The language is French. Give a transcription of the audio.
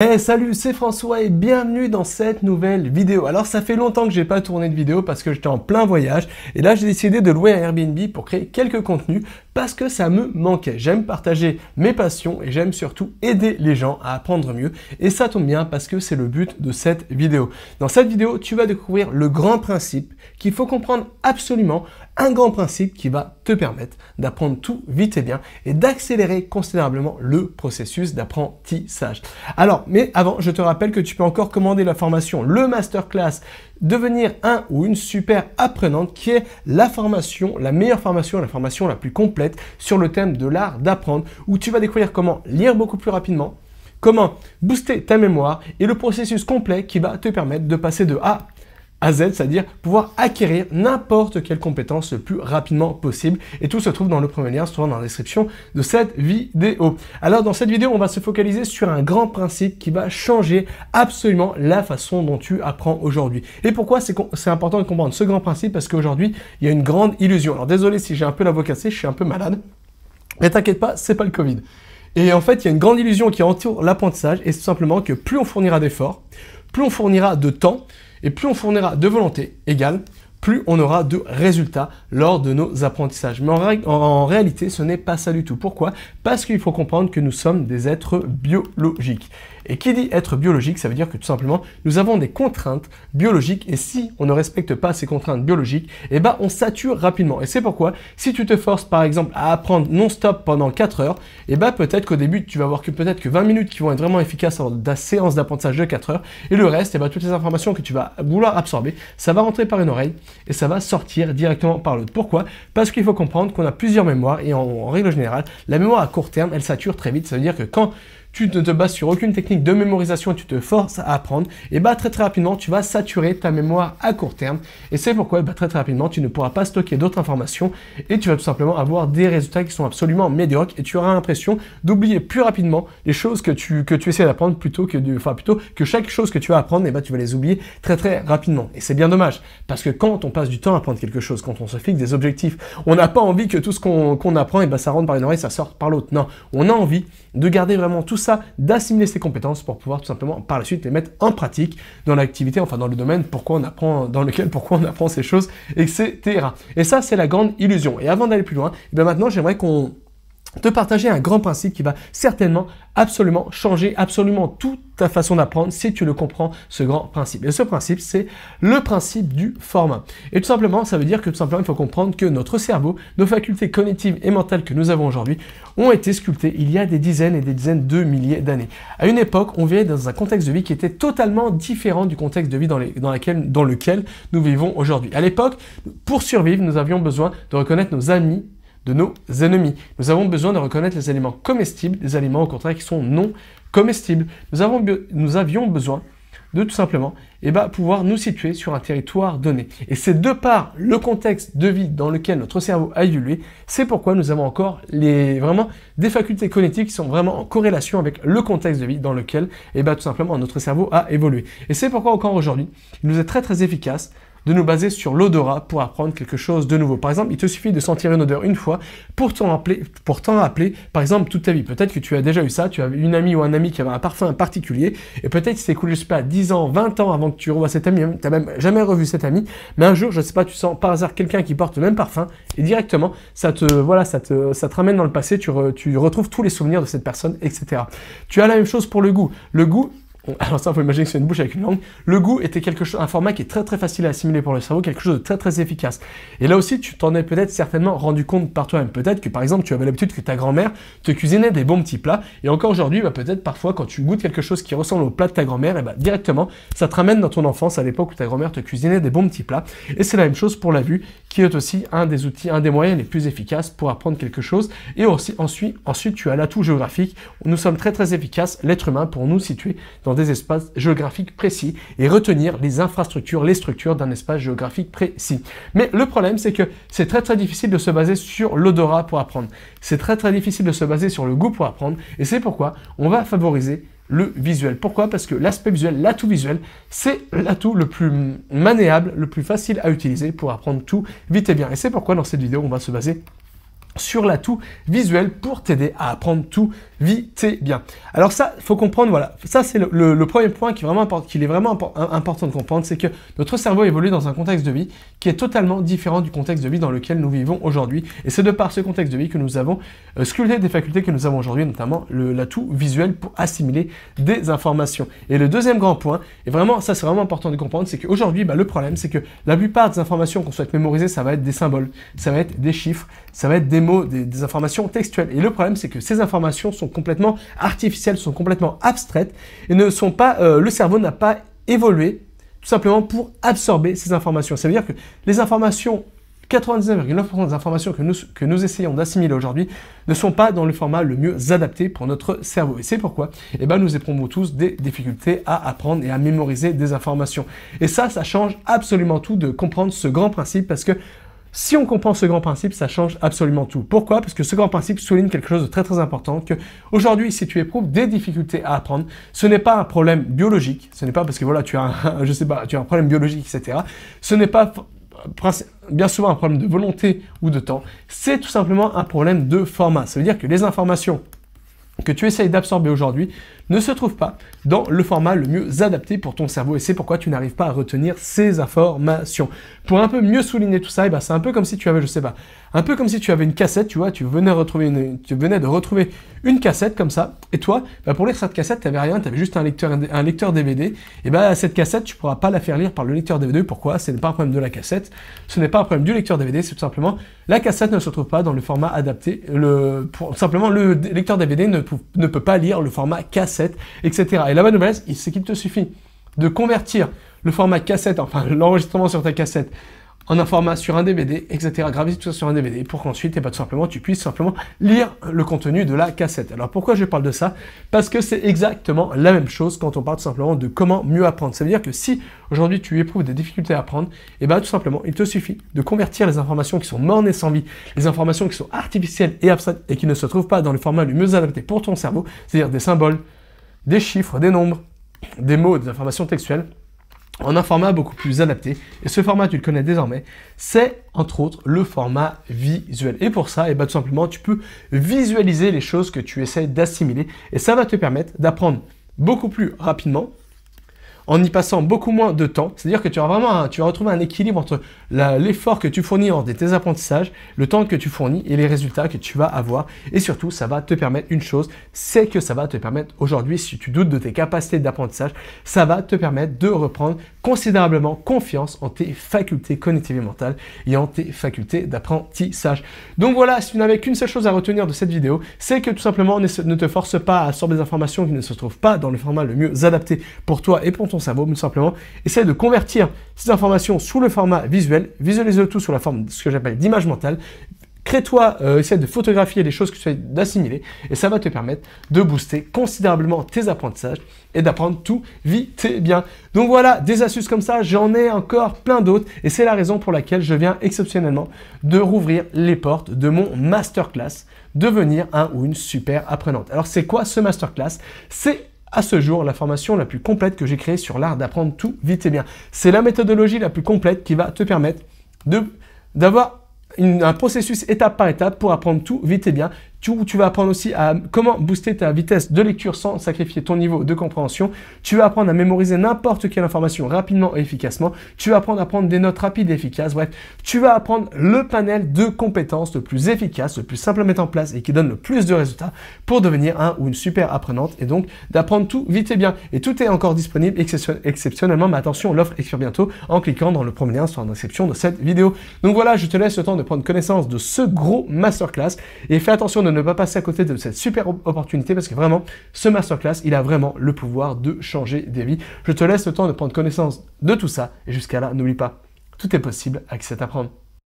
Hey eh, salut, c'est François et bienvenue dans cette nouvelle vidéo. Alors ça fait longtemps que j'ai pas tourné de vidéo parce que j'étais en plein voyage et là j'ai décidé de louer un Airbnb pour créer quelques contenus parce que ça me manquait. J'aime partager mes passions et j'aime surtout aider les gens à apprendre mieux. Et ça tombe bien parce que c'est le but de cette vidéo. Dans cette vidéo, tu vas découvrir le grand principe qu'il faut comprendre absolument, un grand principe qui va te permettre d'apprendre tout vite et bien et d'accélérer considérablement le processus d'apprentissage. Alors, mais avant, je te rappelle que tu peux encore commander la formation, le masterclass devenir un ou une super apprenante qui est la formation, la meilleure formation, la formation la plus complète sur le thème de l'art d'apprendre où tu vas découvrir comment lire beaucoup plus rapidement, comment booster ta mémoire et le processus complet qui va te permettre de passer de A Z, c'est-à-dire pouvoir acquérir n'importe quelle compétence le plus rapidement possible. Et tout se trouve dans le premier lien, se trouve dans la description de cette vidéo. Alors dans cette vidéo, on va se focaliser sur un grand principe qui va changer absolument la façon dont tu apprends aujourd'hui. Et pourquoi c'est important de comprendre ce grand principe Parce qu'aujourd'hui, il y a une grande illusion. Alors désolé si j'ai un peu la voix cassée, je suis un peu malade. Mais t'inquiète pas, c'est pas le Covid. Et en fait, il y a une grande illusion qui entoure l'apprentissage, et c'est tout simplement que plus on fournira d'efforts, plus on fournira de temps et plus on fournira de volonté égale plus on aura de résultats lors de nos apprentissages. Mais en, réalité, ce n'est pas ça du tout. Pourquoi Parce qu'il faut comprendre que nous sommes des êtres biologiques. Et qui dit être biologique, ça veut dire que tout simplement, nous avons des contraintes biologiques et si on ne respecte pas ces contraintes biologiques, eh ben, on sature rapidement. Et c'est pourquoi, si tu te forces par exemple à apprendre non-stop pendant 4 heures, eh ben, peut-être qu'au début, tu vas avoir que peut-être que 20 minutes qui vont être vraiment efficaces lors la séance d'apprentissage de 4 heures et le reste, eh ben, toutes les informations que tu vas vouloir absorber, ça va rentrer par une oreille et ça va sortir directement par l'autre. Pourquoi Parce qu'il faut comprendre qu'on a plusieurs mémoires et en, règle générale, la mémoire à court terme, elle sature très vite. Ça veut dire que quand tu ne te bases sur aucune technique de mémorisation et tu te forces à apprendre, et eh bah ben, très très rapidement tu vas saturer ta mémoire à court terme. Et c'est pourquoi eh ben, très très rapidement tu ne pourras pas stocker d'autres informations et tu vas tout simplement avoir des résultats qui sont absolument médiocres et tu auras l'impression d'oublier plus rapidement les choses que tu, que tu essaies d'apprendre plutôt que enfin plutôt que chaque chose que tu vas apprendre, et eh bah ben, tu vas les oublier très très rapidement. Et c'est bien dommage parce que quand on passe du temps à apprendre quelque chose, quand on se fixe des objectifs, on n'a pas envie que tout ce qu'on apprend, et bah ça rentre par une oreille, ça sort par l'autre. Non, on a envie de garder vraiment tout ça, d'assimiler ses compétences pour pouvoir tout simplement par la suite les mettre en pratique dans l'activité, enfin dans le domaine pourquoi on apprend, dans lequel pourquoi on apprend ces choses, etc. Et ça, c'est la grande illusion. Et avant d'aller plus loin, et eh maintenant, j'aimerais qu'on de partager un grand principe qui va certainement absolument changer absolument toute ta façon d'apprendre si tu le comprends ce grand principe. Et ce principe, c'est le principe du format. Et tout simplement, ça veut dire que tout simplement, il faut comprendre que notre cerveau, nos facultés cognitives et mentales que nous avons aujourd'hui ont été sculptées il y a des dizaines et des dizaines de milliers d'années. À une époque, on vivait dans un contexte de vie qui était totalement différent du contexte de vie dans, laquelle, dans lequel nous vivons aujourd'hui. À l'époque, pour survivre, nous avions besoin de reconnaître nos amis de nos ennemis. Nous avons besoin de reconnaître les aliments comestibles, des aliments au contraire qui sont non comestibles. Nous, avons, nous avions besoin de tout simplement et eh ben, pouvoir nous situer sur un territoire donné. Et c'est de par le contexte de vie dans lequel notre cerveau a évolué, c'est pourquoi nous avons encore les, vraiment des facultés cognitives qui sont vraiment en corrélation avec le contexte de vie dans lequel eh ben, tout simplement notre cerveau a évolué. Et c'est pourquoi encore aujourd'hui, il nous est très très efficace de nous baser sur l'odorat pour apprendre quelque chose de nouveau. Par exemple, il te suffit de sentir une odeur une fois pour t'en rappeler, par exemple, toute ta vie. Peut-être que tu as déjà eu ça, tu as une amie ou un ami qui avait un parfum particulier, et peut-être que c'est écoulé, je pas, 10 ans, 20 ans avant que tu revois cet ami, tu n'as même jamais revu cet ami, mais un jour, je sais pas, tu sens par hasard quelqu'un qui porte le même parfum, et directement, ça te, voilà, ça te, ça te ramène dans le passé, tu retrouves tous les souvenirs de cette personne, etc. Tu as la même chose pour le goût. Le goût, alors ça, faut imaginer que c'est une bouche avec une langue. Le goût était quelque chose, un format qui est très très facile à assimiler pour le cerveau, quelque chose de très très efficace. Et là aussi, tu t'en es peut-être certainement rendu compte par toi-même. Peut-être que par exemple, tu avais l'habitude que ta grand-mère te cuisinait des bons petits plats. Et encore aujourd'hui, bah, peut-être parfois, quand tu goûtes quelque chose qui ressemble au plat de ta grand-mère, et eh bah, directement, ça te ramène dans ton enfance à l'époque où ta grand-mère te cuisinait des bons petits plats. Et c'est la même chose pour la vue qui est aussi un des outils, un des moyens les plus efficaces pour apprendre quelque chose. Et aussi, ensuite, ensuite tu as l'atout géographique. Nous sommes très très efficaces, l'être humain, pour nous situer dans des espaces géographiques précis et retenir les infrastructures, les structures d'un espace géographique précis. Mais le problème, c'est que c'est très très difficile de se baser sur l'odorat pour apprendre. C'est très très difficile de se baser sur le goût pour apprendre. Et c'est pourquoi on va favoriser le visuel. Pourquoi Parce que l'aspect visuel, l'atout visuel, c'est l'atout le plus maniable, le plus facile à utiliser pour apprendre tout vite et bien. Et c'est pourquoi dans cette vidéo, on va se baser sur l'atout visuel pour t'aider à apprendre tout vite et bien. Alors ça, il faut comprendre, voilà, ça c'est le, premier point qui est vraiment, important, est important de comprendre, c'est que notre cerveau évolue dans un contexte de vie qui est totalement différent du contexte de vie dans lequel nous vivons aujourd'hui. Et c'est de par ce contexte de vie que nous avons euh, sculpté des facultés que nous avons aujourd'hui, notamment l'atout visuel pour assimiler des informations. Et le deuxième grand point, et vraiment ça c'est vraiment important de comprendre, c'est qu'aujourd'hui, bah, le problème c'est que la plupart des informations qu'on souhaite mémoriser, ça va être des symboles, ça va être des chiffres, ça va être des mots des, informations textuelles. Et le problème, c'est que ces informations sont complètement artificielles, sont complètement abstraites et ne sont pas, euh, le cerveau n'a pas évolué tout simplement pour absorber ces informations. Ça veut dire que les informations 99,9% des informations que nous, que nous essayons d'assimiler aujourd'hui ne sont pas dans le format le mieux adapté pour notre cerveau. Et c'est pourquoi eh ben, nous éprouvons tous des difficultés à apprendre et à mémoriser des informations. Et ça, ça change absolument tout de comprendre ce grand principe parce que si on comprend ce grand principe, ça change absolument tout. Pourquoi Parce que ce grand principe souligne quelque chose de très très important, que aujourd'hui, si tu éprouves des difficultés à apprendre, ce n'est pas un problème biologique, ce n'est pas parce que voilà, tu as je tu as un problème biologique, etc. Ce n'est pas bien souvent un problème de volonté ou de temps, c'est tout simplement un problème de format. Ça veut dire que les informations que tu essayes d'absorber aujourd'hui ne se trouve pas dans le format le mieux adapté pour ton cerveau et c'est pourquoi tu n'arrives pas à retenir ces informations. Pour un peu mieux souligner tout ça, et eh ben c'est un peu comme si tu avais, je sais pas, un peu comme si tu avais une cassette, tu vois, tu venais, de retrouver une cassette comme ça, et toi, bah, pour lire cette cassette, tu n'avais rien, tu avais juste un lecteur, DVD, et ben cette cassette, tu pourras pas la faire lire par le lecteur DVD. Pourquoi Ce n'est pas un problème de la cassette, ce n'est pas un problème du lecteur DVD, c'est tout simplement la cassette ne se trouve pas dans le format adapté. Le, simplement, le lecteur DVD ne peut pas lire le format cassette etc. Et la bonne nouvelle, c'est qu'il te suffit de convertir le format cassette, enfin l'enregistrement sur ta cassette, en un format sur un DVD, etc. Graver tout ça sur un DVD pour qu'ensuite, et eh ben, tout simplement, tu puisses simplement lire le contenu de la cassette. Alors pourquoi je parle de ça Parce que c'est exactement la même chose quand on parle tout simplement de comment mieux apprendre. Ça veut dire que si aujourd'hui tu éprouves des difficultés à apprendre, et eh bien tout simplement, il te suffit de convertir les informations qui sont mortes et sans vie, les informations qui sont artificielles et abstraites et qui ne se trouvent pas dans le format le mieux adapté pour ton cerveau, c'est-à-dire des symboles, des chiffres, des nombres, des mots, des informations textuelles en un format beaucoup plus adapté. Et ce format, tu le connais désormais, c'est entre autres le format visuel. Et pour ça, et eh ben, tout simplement, tu peux visualiser les choses que tu essaies d'assimiler. Et ça va te permettre d'apprendre beaucoup plus rapidement en y passant beaucoup moins de temps. C'est-à-dire que tu, vas vraiment tu vas retrouver un équilibre entre l'effort que tu fournis lors de tes apprentissages, le temps que tu fournis et les résultats que tu vas avoir. Et surtout, ça va te permettre une chose, c'est que ça va te permettre aujourd'hui, si tu doutes de tes capacités d'apprentissage, ça va te permettre de reprendre considérablement confiance en tes facultés cognitives et mentales et en tes facultés d'apprentissage. Donc voilà, si tu n'avais qu'une seule chose à retenir de cette vidéo, c'est que tout simplement ne te force pas à sortir des informations qui ne se trouvent pas dans le format le mieux adapté pour toi et pour ton cerveau, mais tout simplement essaie de convertir ces informations sous le format visuel, visualise-le tout sous la forme de ce que j'appelle d'image mentale, Crée-toi, euh, essaie de photographier les choses que tu as d'assimiler et ça va te permettre de booster considérablement tes apprentissages et d'apprendre tout vite et bien. Donc voilà, des astuces comme ça, j'en ai encore plein d'autres et c'est la raison pour laquelle je viens exceptionnellement de rouvrir les portes de mon masterclass devenir un ou une super apprenante. Alors c'est quoi ce masterclass C'est à ce jour la formation la plus complète que j'ai créée sur l'art d'apprendre tout vite et bien. C'est la méthodologie la plus complète qui va te permettre de d'avoir un processus étape par étape pour apprendre tout vite et bien tu, vas apprendre aussi à comment booster ta vitesse de lecture sans sacrifier ton niveau de compréhension. Tu vas apprendre à mémoriser n'importe quelle information rapidement et efficacement. Tu vas apprendre à prendre des notes rapides et efficaces. Bref, tu vas apprendre le panel de compétences le plus efficace, le plus simple à mettre en place et qui donne le plus de résultats pour devenir un ou une super apprenante et donc d'apprendre tout vite et bien. Et tout est encore disponible exceptionnellement, mais attention, l'offre expire bientôt en cliquant dans le premier lien sur l'inscription de cette vidéo. Donc voilà, je te laisse le temps de prendre connaissance de ce gros masterclass et fais attention de de ne pas passer à côté de cette super opportunité parce que vraiment, ce masterclass, il a vraiment le pouvoir de changer des vies. Je te laisse le temps de prendre connaissance de tout ça et jusqu'à là, n'oublie pas, tout est possible avec cet apprendre.